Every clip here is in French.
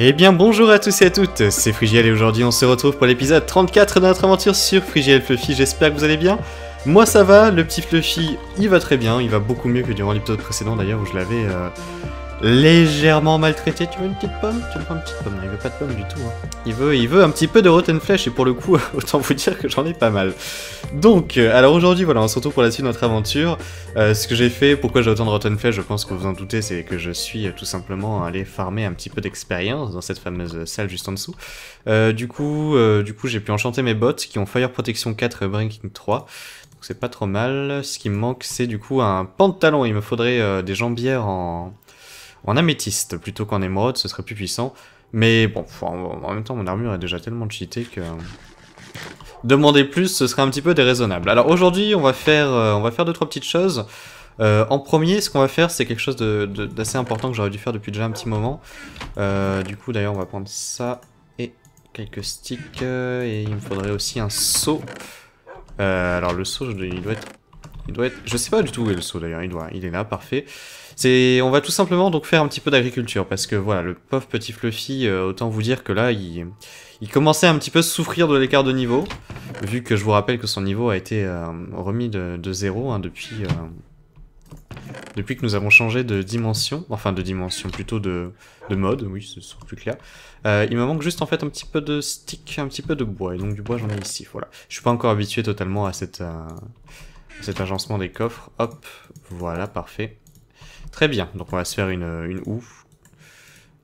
Eh bien bonjour à tous et à toutes, c'est Frigiel et aujourd'hui on se retrouve pour l'épisode 34 de notre aventure sur Frigiel Fluffy, j'espère que vous allez bien. Moi ça va, le petit Fluffy il va très bien, il va beaucoup mieux que durant l'épisode précédent d'ailleurs où je l'avais euh, légèrement maltraité. Tu veux une petite pomme Tu veux pas une petite pomme Il veut pas de pomme du tout. Hein. Il, veut, il veut un petit peu de Rotten Flesh et pour le coup, autant vous dire que j'en ai pas mal. Donc, euh, alors aujourd'hui, voilà, on se retrouve pour la suite de notre aventure. Euh, ce que j'ai fait, pourquoi j'ai autant de Rotten Flesh, je pense que vous en doutez, c'est que je suis euh, tout simplement allé farmer un petit peu d'expérience dans cette fameuse salle juste en dessous. du coup, du coup j'ai pu enchanter mes bots qui ont Fire Protection 4 et Breaking 3 donc c'est pas trop mal. Ce qui me manque, c'est du coup un pantalon. Il me faudrait des jambières en, en améthyste plutôt qu'en émeraude, ce serait plus puissant. Mais bon, en même temps, mon armure est déjà tellement cheatée que... Euh, demander plus, ce serait un petit peu déraisonnable. Alors aujourd'hui, on va faire 2 euh, on va faire trois petites choses. Euh, en premier, ce qu'on va faire, c'est quelque chose d'assez important que j'aurais dû faire depuis déjà un petit moment. du coup, d'ailleurs, on va prendre ça et quelques sticks. Et il me faudrait aussi un seau. alors le seau, il doit être... Il doit être... Je sais pas du tout où est le seau d'ailleurs, il, doit... il est là, parfait on va tout simplement donc faire un petit peu d'agriculture parce que voilà, le pauvre petit Fluffy, euh, autant vous dire que là, il, il commençait un petit peu à souffrir de l'écart de niveau, vu que je vous rappelle que son niveau a été euh, remis de, zéro hein, depuis euh, depuis que nous avons changé de dimension, enfin de dimension plutôt de, de mode, oui, ce sera plus clair. il me manque juste en fait un petit peu de stick, un petit peu de bois, et donc du bois j'en ai ici, voilà. Je suis pas encore habitué totalement à, cette, à cet agencement des coffres, hop, voilà, parfait. Très bien, donc on va se faire une, une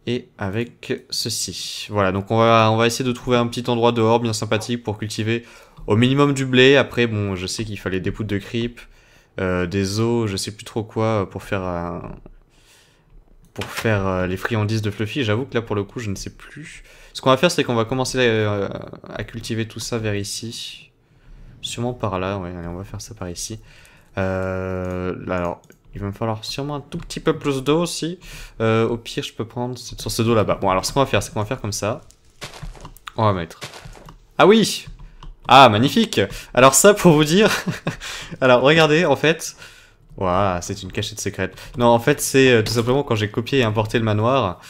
Et avec ceci. Voilà, donc on va, on va essayer de trouver un petit endroit dehors bien sympathique pour cultiver au minimum du blé. Après, bon, je sais qu'il fallait des poutres de creep, euh, des os, je sais plus trop quoi pour faire pour faire euh, les friandises de Fluffy. J'avoue que là, pour le coup, je ne sais plus. Ce qu'on va faire, c'est qu'on va commencer euh, à cultiver tout ça vers ici. Sûrement par là, ouais, on va faire ça par ici. alors, il va me falloir sûrement un tout petit peu plus d'eau aussi. Euh, au pire, je peux prendre sur ce dos là-bas. Bon, alors ce qu'on va faire, c'est qu'on va faire comme ça. On va mettre... Ah oui Ah, magnifique Alors ça, pour vous dire... alors, regardez, en fait... Waouh, c'est une cachette secrète. Non, en fait, c'est euh, tout simplement quand j'ai copié et importé le manoir...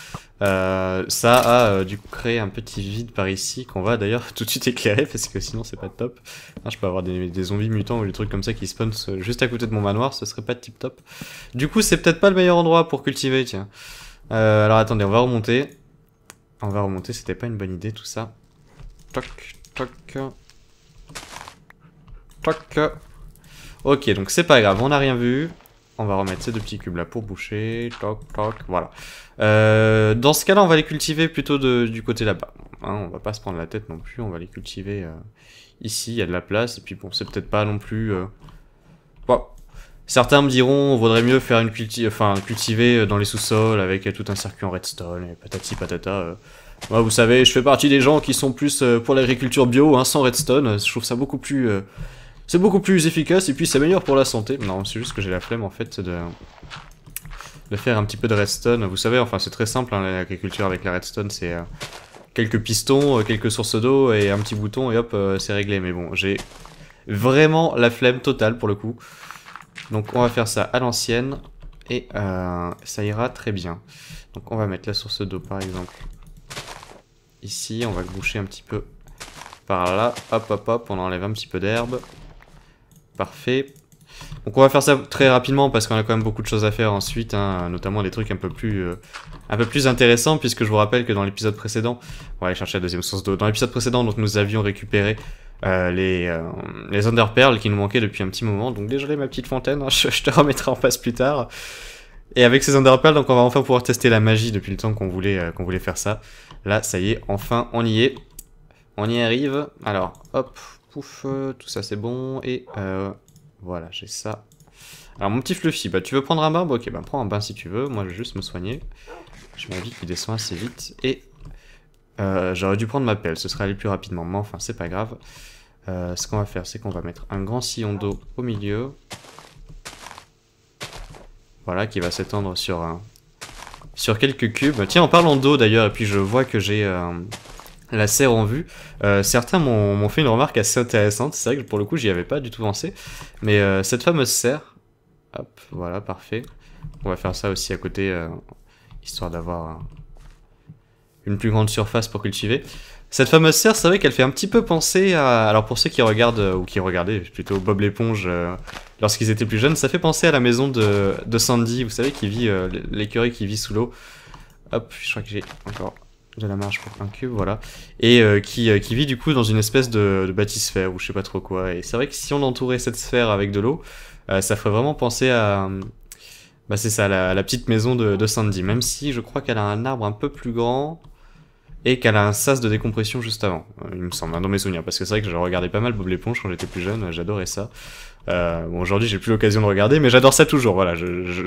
Euh, ça a euh, du coup créé un petit vide par ici qu'on va d'ailleurs tout de suite éclairer parce que sinon c'est pas top. Hein, je peux avoir des, zombies mutants ou des trucs comme ça qui spawnent juste à côté de mon manoir, ce serait pas tip top. Du coup c'est peut-être pas le meilleur endroit pour cultiver, tiens. Euh, alors attendez, on va remonter. On va remonter, c'était pas une bonne idée tout ça. Toc, toc. Toc. Ok, donc c'est pas grave, on n'a rien vu. On va remettre ces deux petits cubes là pour boucher. Toc, toc, voilà. Euh, dans ce cas-là, on va les cultiver plutôt du côté là-bas. Hein, on va pas se prendre la tête non plus, on va les cultiver euh, ici, il y a de la place. Et puis bon, c'est peut-être pas non plus... Bon. Euh, Certains me diront, on vaudrait mieux faire une culti enfin, cultiver dans les sous-sols avec tout un circuit en redstone et patati patata. Moi, vous savez, je fais partie des gens qui sont plus pour l'agriculture bio, hein, sans redstone. Je trouve ça beaucoup plus... C'est beaucoup plus efficace et puis ça améliore pour la santé. Non, c'est juste que j'ai la flemme en fait de, de faire un petit peu de redstone. Vous savez, enfin c'est très simple, hein, l'agriculture avec la redstone, c'est euh, quelques pistons, euh, quelques sources d'eau et un petit bouton et hop, euh, c'est réglé. Mais bon, j'ai vraiment la flemme totale pour le coup. Donc on va faire ça à l'ancienne et ça ira très bien. Donc on va mettre la source d'eau par exemple ici, on va boucher un petit peu par là, hop hop hop, on enlève un petit peu d'herbe. Parfait. Donc on va faire ça très rapidement parce qu'on a quand même beaucoup de choses à faire ensuite, hein, notamment des trucs un peu plus euh, un peu plus intéressants puisque je vous rappelle que dans l'épisode précédent, on va aller chercher la deuxième source d'eau. Dans l'épisode précédent, donc nous avions récupéré euh, les euh, les qui nous manquaient depuis un petit moment. Donc désolé ma petite fontaine, hein, je, te remettrai en face plus tard. Et avec ces underperles, donc on va enfin pouvoir tester la magie depuis le temps qu'on voulait euh, qu'on voulait faire ça. Là, ça y est, enfin on y est. On y arrive. Alors, hop, euh, tout ça c'est bon, et euh, voilà, j'ai ça. Alors mon petit Fluffy, bah tu veux prendre un bain Bon, bah, Ok, bah prends un bain si tu veux, moi je vais juste me soigner. Je m'invite qu'il descend assez vite, et euh, j'aurais dû prendre ma pelle, ce serait allé plus rapidement, mais enfin c'est pas grave. ce qu'on va faire, c'est qu'on va mettre un grand sillon d'eau au milieu. Voilà, qui va s'étendre sur, sur quelques cubes. Tiens, en parlant d'eau d'ailleurs, et puis je vois que j'ai la serre en vue. Euh, certains m'ont fait une remarque assez intéressante, c'est vrai que pour le coup j'y avais pas du tout pensé, mais euh, cette fameuse serre, hop, voilà, parfait. On va faire ça aussi à côté, euh, histoire d'avoir une plus grande surface pour cultiver. Cette fameuse serre, c'est vrai qu'elle fait un petit peu penser à... Alors pour ceux qui regardent, ou qui regardaient plutôt Bob l'éponge lorsqu'ils étaient plus jeunes, ça fait penser à la maison de, de Sandy, vous savez, qui vit, l'écurie qui vit sous l'eau. Hop, je crois que j'ai encore de la marge pour un cube, voilà, et euh, qui, euh, qui, vit du coup dans une espèce de, de ou je sais pas trop quoi. Et c'est vrai que si on entourait cette sphère avec de l'eau, euh, ça ferait vraiment penser à, bah c'est ça, la, la, petite maison de, de Sandy. Même si je crois qu'elle a un arbre un peu plus grand, et qu'elle a un sas de décompression juste avant, euh, il me semble, hein, dans mes souvenirs, parce que c'est vrai que je regardais pas mal Bob l'éponge quand j'étais plus jeune, euh, j'adorais ça. Euh, bon, aujourd'hui j'ai plus l'occasion de regarder, mais j'adore ça toujours, voilà, je,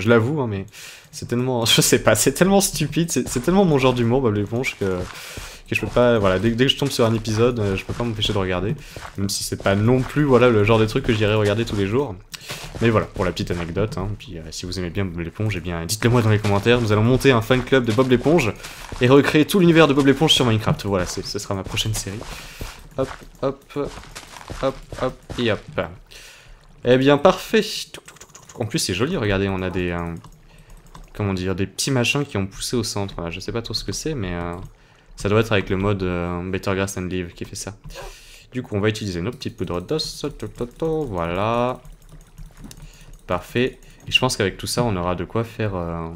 l'avoue, hein, mais c'est tellement, je sais pas, c'est tellement stupide, c'est tellement mon genre d'humour Bob l'éponge que je peux pas. Voilà, dès, que je tombe sur un épisode, euh, je peux pas m'empêcher de regarder. Même si c'est pas non plus voilà, le genre de truc que j'irai regarder tous les jours. Mais voilà, pour la petite anecdote. Hein, puis euh, si vous aimez bien Bob l'éponge, et eh bien dites-le moi dans les commentaires. Nous allons monter un fan club de Bob l'éponge et recréer tout l'univers de Bob l'éponge sur Minecraft. Voilà, ce sera ma prochaine série. Hop, hop, hop, hop et hop. Eh bien parfait. En plus c'est joli, regardez, on a des... Euh, comment dire, des petits machins qui ont poussé au centre. Je Je sais pas trop ce que c'est, mais... Ça doit être avec le mode euh, Better Grass and Leave qui fait ça. Du coup, on va utiliser nos petites poudres d'os. Voilà. Parfait. Et je pense qu'avec tout ça, on aura de quoi faire euh,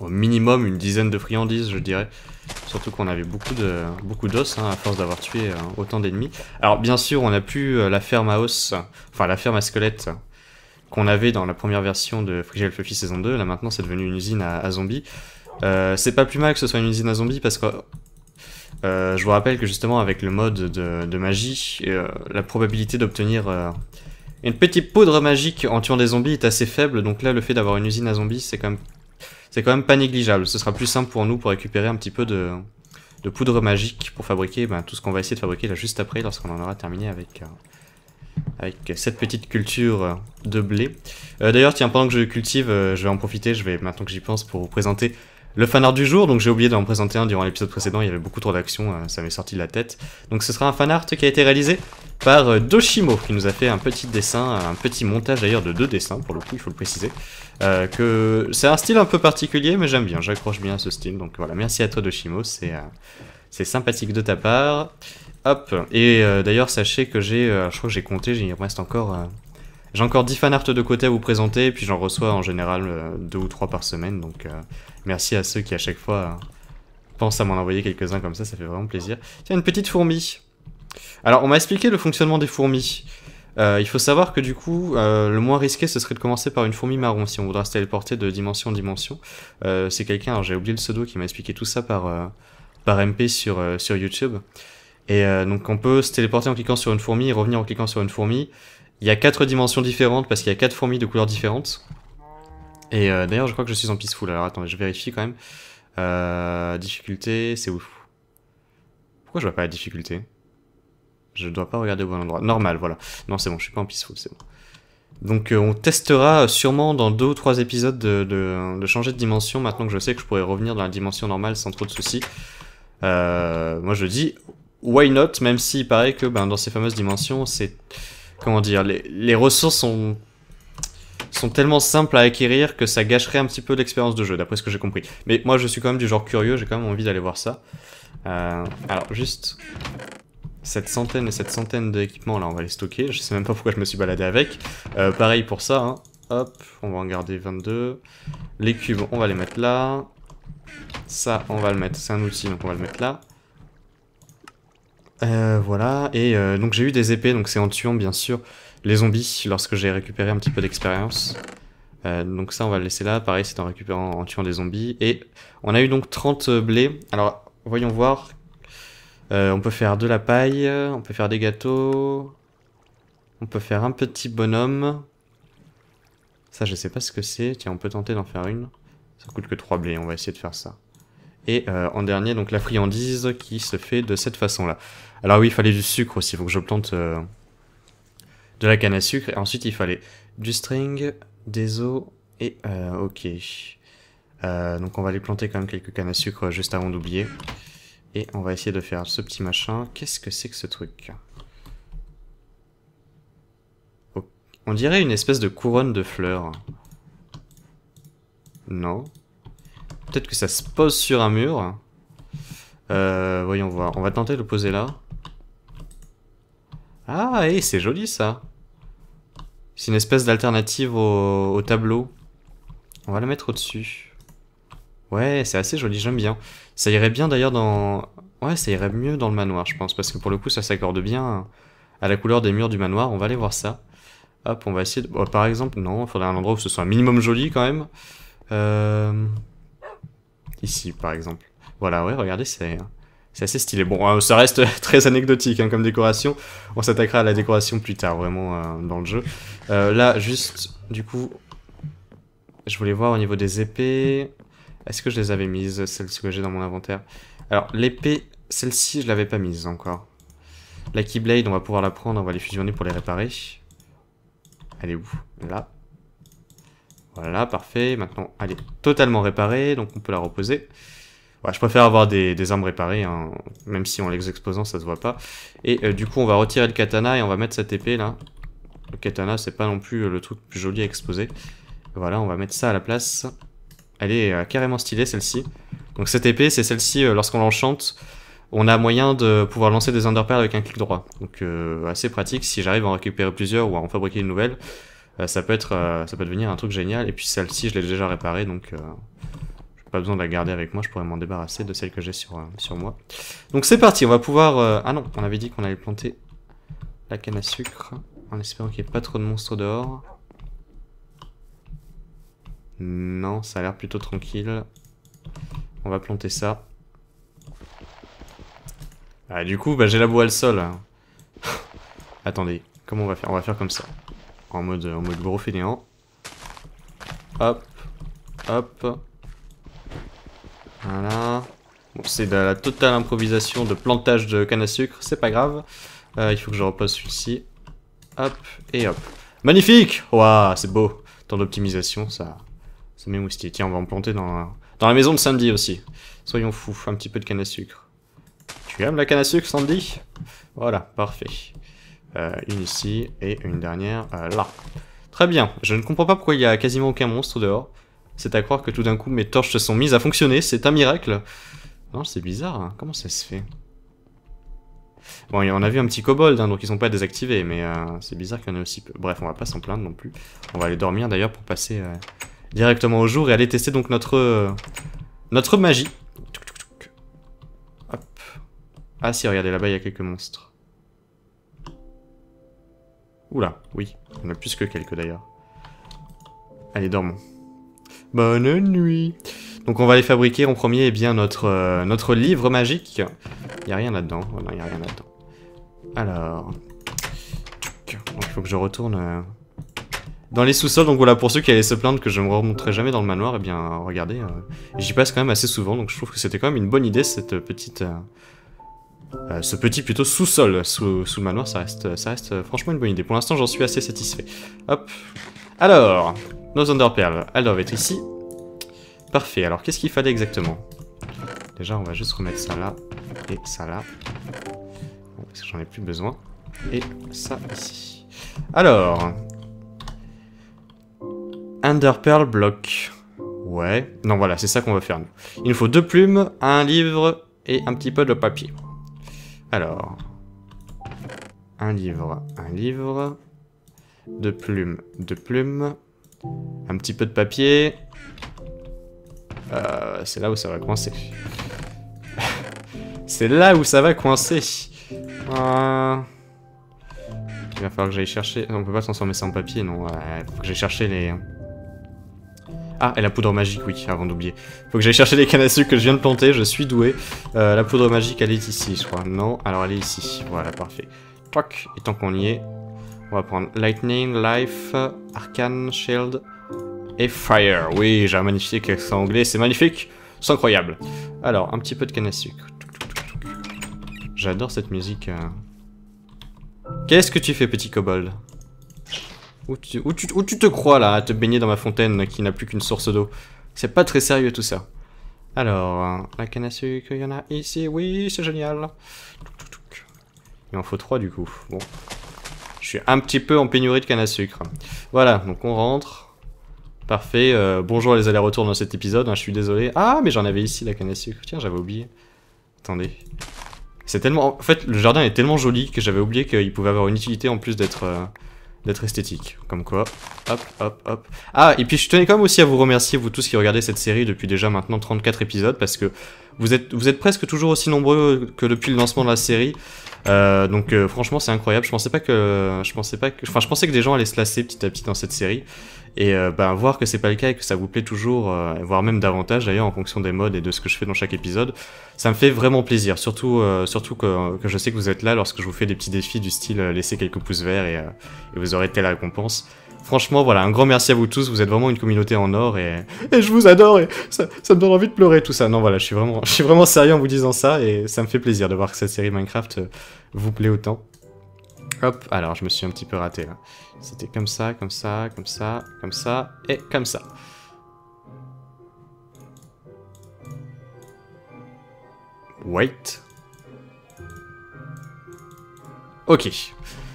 au minimum une dizaine de friandises, je dirais. Surtout qu'on avait beaucoup de beaucoup d'os, hein, à force d'avoir tué euh, autant d'ennemis. Alors, bien sûr, on a plus la ferme à os, enfin la ferme à squelette qu'on avait dans la première version de Frigel Fluffy saison 2. Là, maintenant, c'est devenu une usine à zombies. Euh, c'est pas plus mal que ce soit une usine à zombies parce que euh, je vous rappelle que justement avec le mode de, magie, euh, la probabilité d'obtenir une petite poudre magique en tuant des zombies est assez faible. Donc là, le fait d'avoir une usine à zombies, c'est quand même c'est quand même pas négligeable. Ce sera plus simple pour nous pour récupérer un petit peu de, poudre magique pour fabriquer ben, tout ce qu'on va essayer de fabriquer là juste après lorsqu'on en aura terminé avec avec cette petite culture de blé. D'ailleurs, tiens, pendant que je cultive, je vais en profiter, je vais, maintenant que j'y pense, pour vous présenter le fanart du jour, donc j'ai oublié d'en présenter un durant l'épisode précédent, il y avait beaucoup trop d'actions, euh, ça m'est sorti de la tête. Donc ce sera un fanart qui a été réalisé par euh, Doshimo, qui nous a fait un petit dessin, un petit montage d'ailleurs de deux dessins, pour le coup, il faut le préciser. Euh, que C'est un style un peu particulier, mais j'aime bien, j'accroche bien à ce style. Donc voilà, merci à toi Doshimo, c'est sympathique de ta part. Hop, et d'ailleurs sachez que j'ai, je crois que j'ai compté, il me reste encore j'ai encore 10 fanarts de côté à vous présenter, et puis j'en reçois en général 2 euh, ou 3 par semaine, donc euh, merci à ceux qui à chaque fois euh, pensent à m'en envoyer quelques-uns comme ça, ça fait vraiment plaisir. Tiens, une petite fourmi. Alors, on m'a expliqué le fonctionnement des fourmis. il faut savoir que du coup, le moins risqué, ce serait de commencer par une fourmi marron, si on voudra se téléporter de dimension en dimension. C'est quelqu'un, j'ai oublié le pseudo, qui m'a expliqué tout ça par, par MP sur, sur YouTube. Et donc on peut se téléporter en cliquant sur une fourmi, revenir en cliquant sur une fourmi, il y a quatre dimensions différentes parce qu'il y a quatre fourmis de couleurs différentes. Et euh, d'ailleurs, je crois que je suis en peaceful. Alors attendez, je vérifie quand même. Euh, difficulté, c'est ouf. Pourquoi je vois pas la difficulté Je ne dois pas regarder au bon endroit. Normal, voilà. Non, c'est bon, je suis pas en peaceful, c'est bon. Donc euh, on testera sûrement dans deux ou trois épisodes de, changer de dimension, maintenant que je sais que je pourrais revenir dans la dimension normale sans trop de soucis. moi je dis, why not, même s'il paraît que ben, dans ces fameuses dimensions, c'est comment dire, les, ressources sont, sont tellement simples à acquérir que ça gâcherait un petit peu l'expérience de jeu, d'après ce que j'ai compris. Mais moi, je suis quand même du genre curieux, j'ai quand même envie d'aller voir ça. Euh, alors, juste cette centaine et cette centaine d'équipements, là, on va les stocker. Je sais même pas pourquoi je me suis baladé avec. Euh, pareil pour ça, hein. Hop, on va en garder 22. Les cubes, on va les mettre là. Ça, on va le mettre, c'est un outil, donc on va le mettre là. Euh, voilà, et euh, donc j'ai eu des épées, donc c'est en tuant bien sûr les zombies lorsque j'ai récupéré un petit peu d'expérience. Euh, donc ça on va le laisser là, pareil c'est en récupérant en tuant des zombies. Et on a eu donc 30 blés, alors voyons voir. on peut faire de la paille, on peut faire des gâteaux, on peut faire un petit bonhomme. Ça je sais pas ce que c'est, tiens on peut tenter d'en faire une. Ça coûte que 3 blés, on va essayer de faire ça. Et euh, en dernier, donc la friandise qui se fait de cette façon-là. Alors oui, il fallait du sucre aussi, faut que je plante euh, de la canne à sucre. Et ensuite, il fallait du string, des os et... Euh, ok. donc on va aller planter quand même quelques cannes à sucre juste avant d'oublier. Et on va essayer de faire ce petit machin. Qu'est-ce que c'est que ce truc On dirait une espèce de couronne de fleurs. Non Peut-être que ça se pose sur un mur. Euh, voyons voir. On va tenter de le poser là. Ah, et eh, c'est joli ça. C'est une espèce d'alternative au, tableau. On va le mettre au-dessus. Ouais, c'est assez joli, j'aime bien. Ça irait bien d'ailleurs dans... Ouais, ça irait mieux dans le manoir, je pense, parce que pour le coup, ça s'accorde bien à la couleur des murs du manoir. On va aller voir ça. Hop, on va essayer de... Oh, par exemple, non, il faudrait un endroit où ce soit un minimum joli quand même. Euh... Ici, par exemple. Voilà, ouais, regardez, c'est... C'est assez stylé. Bon, euh, ça reste très anecdotique hein, comme décoration. On s'attaquera à la décoration plus tard, vraiment, euh, dans le jeu. Euh, là, juste, du coup, je voulais voir au niveau des épées. Est-ce que je les avais mises, celles que j'ai dans mon inventaire Alors, l'épée, celle-ci, je l'avais pas mise encore. La Keyblade, on va pouvoir la prendre, on va les fusionner pour les réparer. Elle est où Là. Voilà, parfait. Maintenant, elle est totalement réparée, donc on peut la reposer. je préfère avoir des, des armes réparées, hein, même si en les exposant, ça se voit pas. Et euh, du coup, on va retirer le katana et on va mettre cette épée là. Le katana, c'est pas non plus euh, le truc le plus joli à exposer. Voilà, on va mettre ça à la place. Elle est euh, carrément stylée, celle-ci. Donc cette épée, c'est celle-ci, lorsqu'on l'enchante, on a moyen de pouvoir lancer des underpairs avec un clic droit. Donc assez pratique, si j'arrive à en récupérer plusieurs ou à en fabriquer une nouvelle, euh, ça peut être, euh, ça peut devenir un truc génial. Et puis celle-ci, je l'ai déjà réparée, donc euh, pas besoin de la garder avec moi, je pourrais m'en débarrasser de celle que j'ai sur, sur moi. Donc c'est parti, on va pouvoir... Ah non, on avait dit qu'on allait planter la canne à sucre, en espérant qu'il n'y ait pas trop de monstres dehors. Non, ça a l'air plutôt tranquille. On va planter ça. Ah, du coup, bah, j'ai la boue à le sol. Hein. Attendez, comment on va faire On va faire comme ça en mode, gros fainéant. Hop, hop. Voilà. c'est de la totale improvisation de plantage de canne à sucre, c'est pas grave. Euh, il faut que je repose celui-ci. Hop et hop. Magnifique Waouh, c'est beau. Tant d'optimisation, ça, ça m'émoustille. Tiens, on va en planter dans la, dans la maison de Sandy aussi. Soyons fous, un petit peu de canne à sucre. Tu aimes la canne à sucre, Sandy Voilà, parfait. Euh, une ici et une dernière euh, là. Très bien, je ne comprends pas pourquoi il y a quasiment aucun monstre dehors. C'est à croire que tout d'un coup mes torches se sont mises à fonctionner, c'est un miracle. Non, c'est bizarre, hein. comment ça se fait Bon, on a vu un petit kobold, hein, donc ils sont pas désactivés, mais euh, c'est bizarre qu'il y en ait aussi peu. Bref, on va pas s'en plaindre non plus. On va aller dormir d'ailleurs pour passer directement au jour et aller tester donc notre, notre magie. Hop. Ah si, regardez, là-bas il y a quelques monstres. Oula, oui. On a plus que quelques d'ailleurs. Allez, dormons. Bonne nuit Donc on va aller fabriquer en premier eh bien, notre, euh, notre livre magique. Il n'y a rien là-dedans. Oh non, il a rien là-dedans. Alors... Donc il faut que je retourne... Euh, dans les sous-sols, donc voilà, pour ceux qui allaient se plaindre que je ne me remonterai jamais dans le manoir, eh bien, regardez, euh, j'y passe quand même assez souvent, donc je trouve que c'était quand même une bonne idée, cette petite euh, ce petit plutôt sous-sol, sous, le manoir, ça reste, ça reste euh, franchement une bonne idée. Pour l'instant, j'en suis assez satisfait. Hop. Alors, nos Underpearls, elles doivent être ici. Parfait, alors qu'est-ce qu'il fallait exactement Déjà, on va juste remettre ça là, et ça là. parce que j'en ai plus besoin. Et ça ici. Alors... Underpearl block. Ouais. Non, voilà, c'est ça qu'on va faire, Il nous faut deux plumes, un livre et un petit peu de papier. Alors, un livre, un livre, deux plumes, deux plumes, un petit peu de papier. Euh, c'est là où ça va coincer. c'est là où ça va coincer. Euh, il va falloir que j'aille chercher... On peut pas transformer ça en papier, non. Il euh, faut que j'aille chercher les... Ah, et la poudre magique, oui, avant d'oublier. Faut que j'aille chercher les cannes à sucre que je viens de planter, je suis doué. Euh, la poudre magique, elle est ici, je crois. Non, alors elle est ici. Voilà, parfait. Toc, et tant qu'on y est, on va prendre Lightning, Life, Arcane, Shield et Fire. Oui, j'ai un magnifique accent anglais, c'est magnifique, c'est incroyable. Alors, un petit peu de canne à sucre. J'adore cette musique. Hein. Qu'est-ce que tu fais, petit kobold où tu, te crois là, à te baigner dans ma fontaine qui n'a plus qu'une source d'eau C'est pas très sérieux tout ça. Alors, euh, la canne à sucre, il y en a ici, oui, c'est génial. Il en faut trois du coup. Bon. Je suis un petit peu en pénurie de canne à sucre. Voilà, donc on rentre. Parfait. Euh, bonjour les allers-retours dans cet épisode, hein, je suis désolé. Ah, mais j'en avais ici la canne à sucre. Tiens, j'avais oublié. Attendez. C'est tellement... En fait, le jardin est tellement joli que j'avais oublié qu'il pouvait avoir une utilité en plus d'être... Euh, d'être esthétique. Comme quoi, hop, hop, hop. Ah, et puis je tenais quand même aussi à vous remercier, vous tous qui regardez cette série depuis déjà maintenant 34 épisodes, parce que vous êtes, vous êtes presque toujours aussi nombreux que depuis le lancement de la série. Euh, donc euh, franchement c'est incroyable. Je pensais pas que, je pensais pas que, enfin je pensais que des gens allaient se lasser petit à petit dans cette série et euh, bah, voir que c'est pas le cas et que ça vous plaît toujours, voire même davantage d'ailleurs en fonction des modes et de ce que je fais dans chaque épisode, ça me fait vraiment plaisir. Surtout surtout que, je sais que vous êtes là lorsque je vous fais des petits défis du style laisser quelques pouces verts et, et vous aurez telle récompense franchement, voilà, un grand merci à vous tous. Vous êtes vraiment une communauté en or et, et je vous adore et ça, me donne envie de pleurer tout ça. Non, voilà, je suis vraiment, je suis vraiment sérieux en vous disant ça et ça me fait plaisir de voir que cette série Minecraft euh, vous plaît autant. Hop, alors je me suis un petit peu raté là. C'était comme ça, comme ça, comme ça, comme ça et comme ça. Wait. Ok.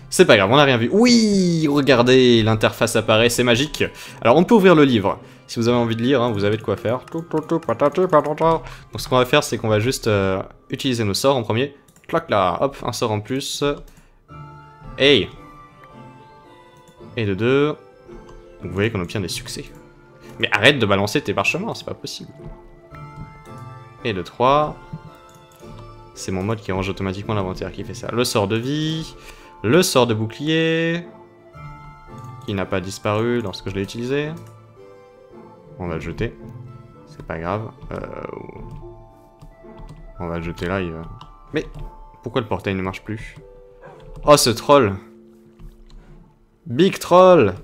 C'est pas grave, on n'a rien vu. Oui, regardez, l'interface apparaît, c'est magique. Alors on peut ouvrir le livre. Si vous avez envie de lire, hein, vous avez de quoi faire. Donc ce qu'on va faire, c'est qu'on va juste euh, utiliser nos sorts en premier. Clac là, hop, un sort en plus. Hey Et de deux. vous voyez qu'on obtient des succès. Mais arrête de balancer tes parchemins, c'est pas possible. Et de 3. C'est mon mode qui range automatiquement l'inventaire qui fait ça. Le sort de vie. Le sort de bouclier, qui n'a pas disparu lorsque je l'ai utilisé. On va le jeter. C'est pas grave. Euh, on va le jeter là, Mais pourquoi le portail ne marche plus Oh, ce troll Big troll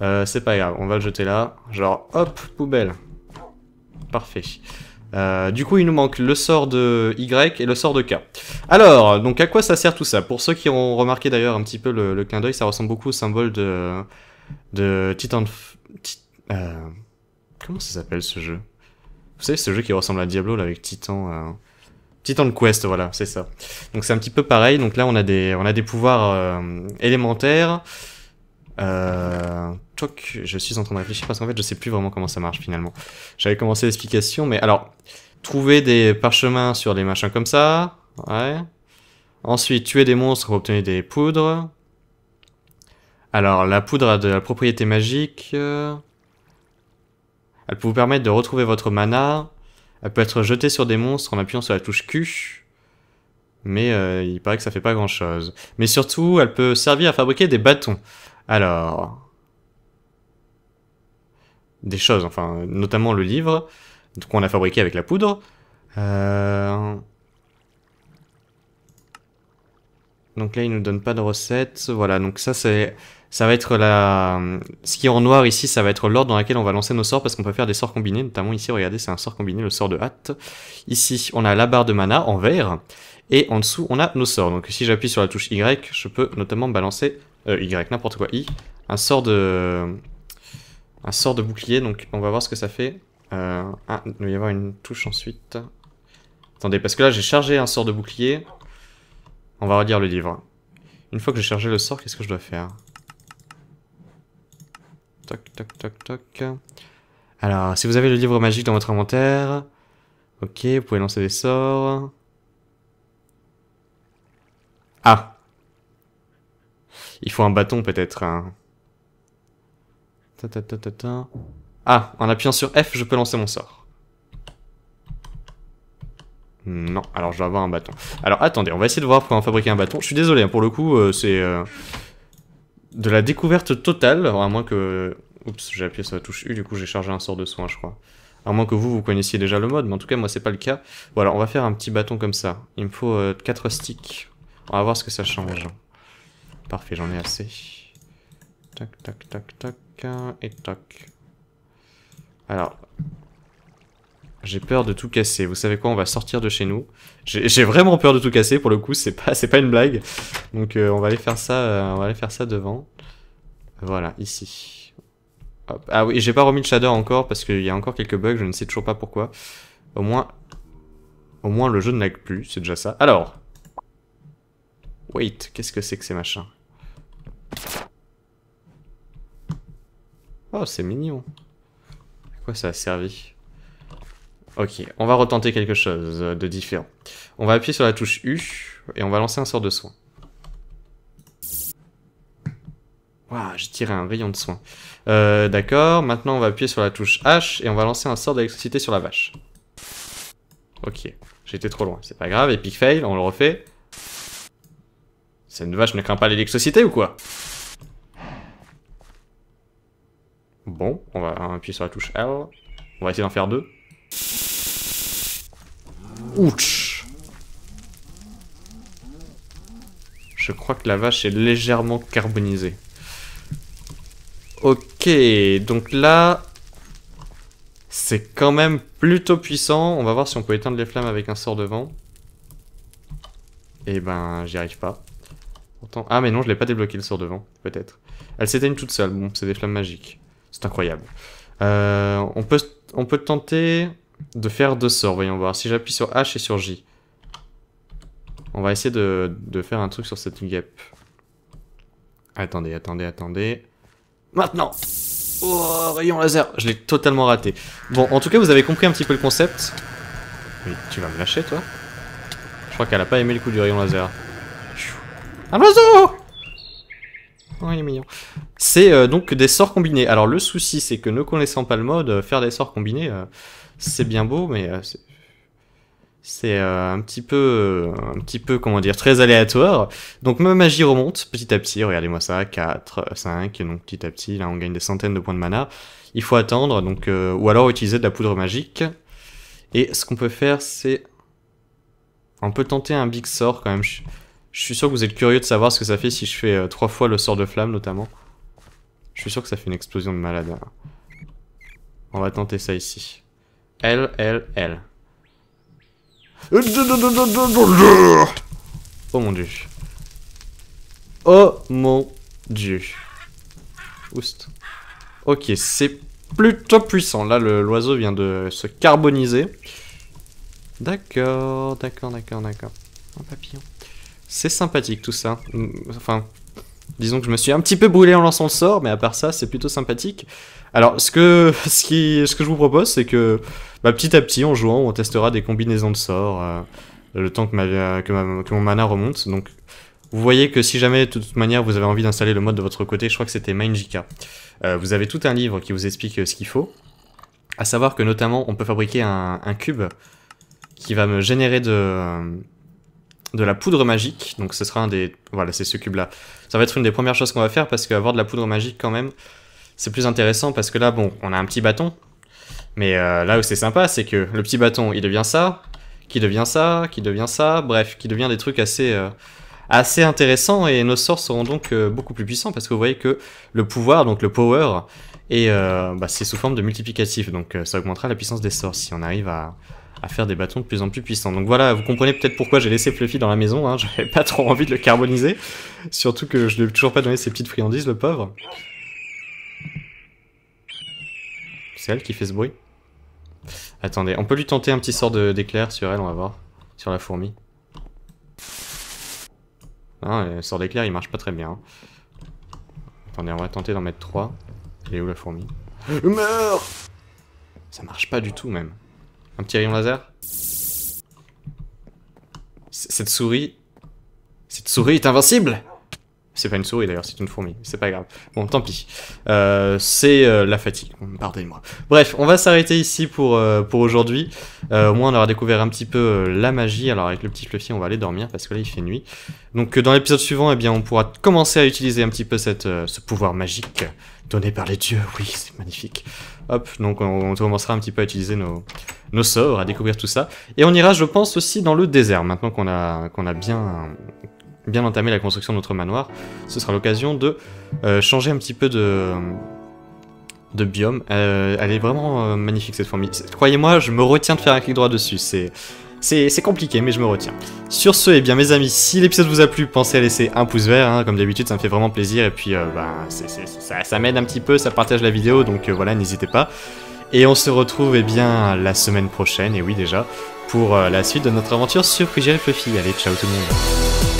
euh, C'est pas grave, on va le jeter là. Genre, hop, poubelle. Parfait. Euh, du coup, il nous manque le sort de Y et le sort de K. Alors, donc à quoi ça sert tout ça Pour ceux qui ont remarqué d'ailleurs un petit peu le, clin d'œil, ça ressemble beaucoup au symbole de, Titan... Euh, comment ça s'appelle ce jeu Vous savez, ce jeu qui ressemble à Diablo là, avec Titan... Euh, Titan Quest, voilà, c'est ça. Donc c'est un petit peu pareil. Donc là, on a des, on a des pouvoirs élémentaires. Euh, je suis en train de réfléchir parce qu'en fait, je sais plus vraiment comment ça marche finalement. J'avais commencé l'explication, mais alors, trouver des parchemins sur des machins comme ça, ouais. Ensuite, tuer des monstres pour obtenir des poudres. Alors, la poudre a de la propriété magique. Euh. Elle peut vous permettre de retrouver votre mana. Elle peut être jetée sur des monstres en appuyant sur la touche Q. Mais euh, il paraît que ça fait pas grand chose. Mais surtout, elle peut servir à fabriquer des bâtons. Alors, des choses, enfin, notamment le livre qu'on a fabriqué avec la poudre. Euh, donc là, il nous donne pas de recette. Voilà, donc ça, c'est, ça va être la. Ce qui est en noir ici, ça va être l'ordre dans lequel on va lancer nos sorts parce qu'on peut faire des sorts combinés. Notamment ici, regardez, c'est un sort combiné, le sort de hâte. Ici, on a la barre de mana en vert et en dessous, on a nos sorts. Donc si j'appuie sur la touche Y, je peux notamment balancer euh, Y, n'importe quoi I, un sort de un sort de bouclier, donc on va voir ce que ça fait. Euh, ah, il doit y avoir une touche ensuite. Attendez, parce que là j'ai chargé un sort de bouclier. On va redire le livre. Une fois que j'ai chargé le sort, qu'est-ce que je dois faire Toc, toc, toc, toc. Alors, si vous avez le livre magique dans votre inventaire... Ok, vous pouvez lancer des sorts. Ah Il faut un bâton peut-être. Hein. Ah, en appuyant sur F, je peux lancer mon sort. Non, alors je vais avoir un bâton. Alors attendez, on va essayer de voir comment fabriquer un bâton. Je suis désolé, hein, pour le coup, euh, c'est euh, de la découverte totale, à moins que... Oups, j'ai appuyé sur la touche U, du coup j'ai chargé un sort de soin, je crois. À moins que vous, vous connaissiez déjà le mode, mais en tout cas, moi, c'est pas le cas. Voilà, on va faire un petit bâton comme ça. Il me faut euh, quatre 4 sticks. On va voir ce que ça change. Parfait, j'en ai assez. Tac, tac, tac, tac, et tac. Alors, j'ai peur de tout casser. Vous savez quoi, on va sortir de chez nous. J'ai vraiment peur de tout casser, pour le coup, c'est pas, pas une blague. Donc euh, on va aller faire ça, euh, on va aller faire ça devant. Voilà, ici. Ah oui, j'ai pas remis le shader encore, parce qu'il y a encore quelques bugs, je ne sais toujours pas pourquoi. Au moins, au moins le jeu ne lag plus, c'est déjà ça. Alors, wait, qu'est-ce que c'est que ces machins Oh, c'est mignon. À quoi ça a servi Ok, on va retenter quelque chose de différent. On va appuyer sur la touche U et on va lancer un sort de soin. Waouh, j'ai tiré un rayon de soin. Euh, D'accord, maintenant on va appuyer sur la touche H et on va lancer un sort d'électricité sur la vache. Ok, j'étais trop loin, c'est pas grave, epic fail, on le refait. Cette vache ne craint pas l'électricité ou quoi Bon, on va appuyer sur la touche L. On va essayer d'en faire deux. Ouch Je crois que la vache est légèrement carbonisée. Ok, donc là... C'est quand même plutôt puissant. On va voir si on peut éteindre les flammes avec un sort de vent. Et eh ben, j'y arrive pas. Ah mais non, je l'ai pas débloqué le sort de vent, peut-être. Elle s'éteigne toute seule. Bon, c'est des flammes magiques. C'est incroyable. Euh, on, peut, on peut tenter de faire deux sorts, voyons voir. Si j'appuie sur H et sur J. On va essayer de, de faire un truc sur cette guêpe. Attendez, attendez, attendez. Maintenant Oh, rayon laser Je l'ai totalement raté. Bon, en tout cas, vous avez compris un petit peu le concept. Mais tu vas me lâcher, toi Je crois qu'elle a pas aimé le coup du rayon laser. Un oiseau Oh, il est mignon. C'est euh, donc des sorts combinés. Alors le souci, c'est que ne connaissant pas le mode, euh, faire des sorts combinés, euh, c'est bien beau, mais c'est un petit peu, un petit peu, comment dire, très aléatoire. Donc ma magie remonte petit à petit. Regardez-moi ça, 4, 5, donc petit à petit, là on gagne des centaines de points de mana. Il faut attendre, donc ou alors utiliser de la poudre magique. Et ce qu'on peut faire, c'est, on peut tenter un big sort quand même. Je, je suis sûr que vous êtes curieux de savoir ce que ça fait si je fais trois fois le sort de flamme notamment. Je suis sûr que ça fait une explosion de malade. On va tenter ça ici. L, L, L. Oh mon dieu. Oh mon dieu. Oust. Ok, c'est plutôt puissant. Là, l'oiseau vient de se carboniser. D'accord, d'accord, d'accord, d'accord. Un papillon. C'est sympathique tout ça. Enfin, Disons que je me suis un petit peu brûlé en lançant le sort, mais à part ça, c'est plutôt sympathique. Alors, ce que, ce, qui, ce que je vous propose, c'est que bah, petit à petit, en jouant, on testera des combinaisons de sorts euh, le temps que, ma, que, mon mana remonte. Donc, vous voyez que si jamais, de toute manière, vous avez envie d'installer le mode de votre côté, je crois que c'était Mindjika. Euh, vous avez tout un livre qui vous explique euh, ce qu'il faut. À savoir que, notamment, on peut fabriquer un cube qui va me générer de euh, de la poudre magique. Donc ce sera un des... Voilà, c'est ce cube-là. Ça va être une des premières choses qu'on va faire parce qu'avoir de la poudre magique quand même, c'est plus intéressant parce que là, bon, on a un petit bâton. Mais euh, là où c'est sympa, c'est que le petit bâton, il devient ça, qui devient ça, qui devient ça, bref, qui devient des trucs assez, euh, assez intéressants et nos sorts seront donc euh, beaucoup plus puissants parce que vous voyez que le pouvoir, donc le power, est bah, c'est sous forme de multiplicatif, donc ça augmentera la puissance des sorts si on arrive à, à faire des bâtons de plus en plus puissants. Donc voilà, vous comprenez peut-être pourquoi j'ai laissé Fluffy dans la maison, hein. j'avais pas trop envie de le carboniser, surtout que je lui ai toujours pas donné ses petites friandises, le pauvre. C'est elle qui fait ce bruit Attendez, on peut lui tenter un petit sort d'éclair sur elle, on va voir, sur la fourmi. Non, le sort d'éclair il marche pas très bien. Hein. Attendez, on va tenter d'en mettre 3. Elle où la fourmi meurt Ça marche pas du tout même. Un petit rayon laser Cette souris... Cette souris est invincible C'est pas une souris d'ailleurs, c'est une fourmi. C'est pas grave. Bon, tant pis. Euh, c'est euh, la fatigue, pardonnez-moi. Bref, on va s'arrêter ici pour, euh, pour aujourd'hui. au moins, on aura découvert un petit peu la magie. Alors, avec le petit Fluffy, on va aller dormir parce que là, il fait nuit. Donc, dans l'épisode suivant, eh bien, on pourra commencer à utiliser un petit peu cette, ce pouvoir magique donné par les dieux. Oui, c'est magnifique. Hop, donc on, commencera un petit peu à utiliser nos, nos sorts, à découvrir tout ça. Et on ira, je pense, aussi dans le désert, maintenant qu'on a, qu'on a bien, bien entamé la construction de notre manoir. Ce sera l'occasion de euh, changer un petit peu de de biome. Euh, elle est vraiment euh, magnifique cette fourmi. Croyez-moi, je me retiens de faire un clic droit dessus. C'est c'est compliqué, mais je me retiens. Sur ce, eh bien mes amis, si l'épisode vous a plu, pensez à laisser un pouce vert, hein, comme d'habitude, ça me fait vraiment plaisir, et puis euh, bah, ça, m'aide un petit peu, ça partage la vidéo, donc euh, voilà, n'hésitez pas. Et on se retrouve eh bien la semaine prochaine, et oui déjà, pour euh, la suite de notre aventure sur Pugil Fluffy. Allez, ciao tout le monde